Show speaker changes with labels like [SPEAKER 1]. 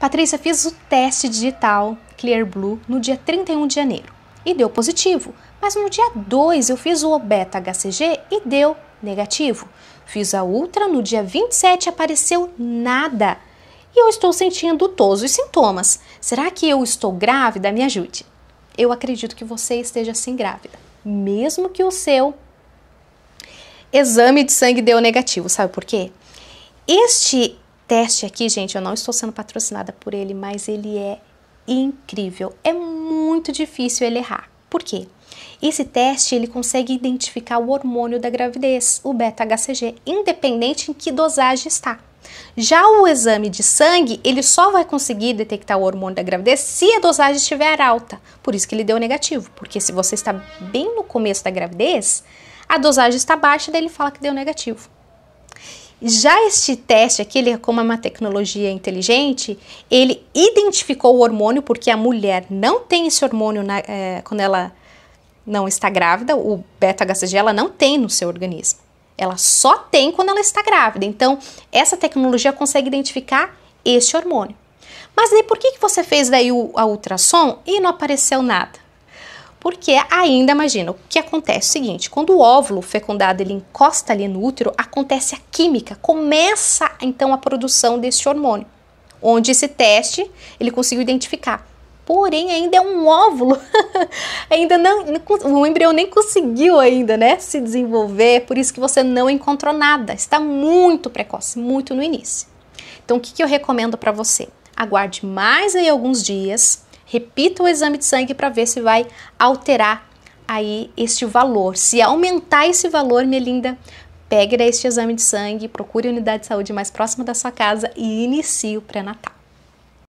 [SPEAKER 1] Patrícia fez o teste digital Clear Blue no dia 31 de janeiro e deu positivo, mas no dia 2 eu fiz o beta HCG e deu negativo. Fiz a ultra no dia 27 apareceu nada. E eu estou sentindo todos os sintomas. Será que eu estou grávida? Me ajude. Eu acredito que você esteja sim grávida, mesmo que o seu exame de sangue deu negativo, sabe por quê? Este teste aqui, gente, eu não estou sendo patrocinada por ele, mas ele é incrível. É muito difícil ele errar. Por quê? Esse teste ele consegue identificar o hormônio da gravidez, o beta-HCG, independente em que dosagem está. Já o exame de sangue, ele só vai conseguir detectar o hormônio da gravidez se a dosagem estiver alta. Por isso que ele deu negativo, porque se você está bem no começo da gravidez, a dosagem está baixa, daí ele fala que deu negativo. Já este teste aqui, ele, é como é uma tecnologia inteligente, ele identificou o hormônio, porque a mulher não tem esse hormônio na, é, quando ela não está grávida, o beta-HCG ela não tem no seu organismo. Ela só tem quando ela está grávida. Então, essa tecnologia consegue identificar esse hormônio. Mas por que, que você fez daí o, a ultrassom e não apareceu nada? Porque ainda, imagina, o que acontece é o seguinte, quando o óvulo fecundado ele encosta ali no útero, acontece a química, começa então a produção desse hormônio, onde esse teste ele conseguiu identificar. Porém, ainda é um óvulo, ainda não, o embrião nem conseguiu ainda, né, se desenvolver, por isso que você não encontrou nada, está muito precoce, muito no início. Então, o que, que eu recomendo para você? Aguarde mais aí alguns dias, repita o exame de sangue para ver se vai alterar aí este valor. Se aumentar esse valor, minha linda, pegue este exame de sangue, procure a unidade de saúde mais próxima da sua casa e inicie o pré-natal.